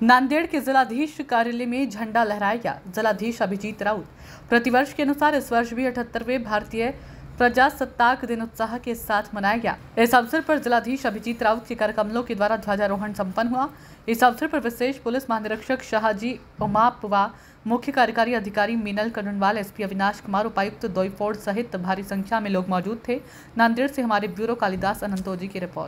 नांदेड़ के जिलाधीश कार्यालय में झंडा लहराया गया जिलाधीश अभिजीत राउत प्रतिवर्ष के अनुसार इस वर्ष भी अठहत्तरवे भारतीय प्रजासत्ताक दिन उत्साह के साथ मनाया गया इस अवसर पर जिलाधीश अभिजीत राउत के कार्यक्रमों के द्वारा ध्वजारोहण संपन्न हुआ इस अवसर पर विशेष पुलिस महानिरीक्षक शाहजी उमाप व मुख्य कार्यकारी अधिकारी मीनल कन्नवाल एसपी अविनाश कुमार उपायुक्त दोईफोड़ सहित भारी संख्या में लोग मौजूद थे नांदेड़ से हमारे ब्यूरो कालिदास अनंतोजी की रिपोर्ट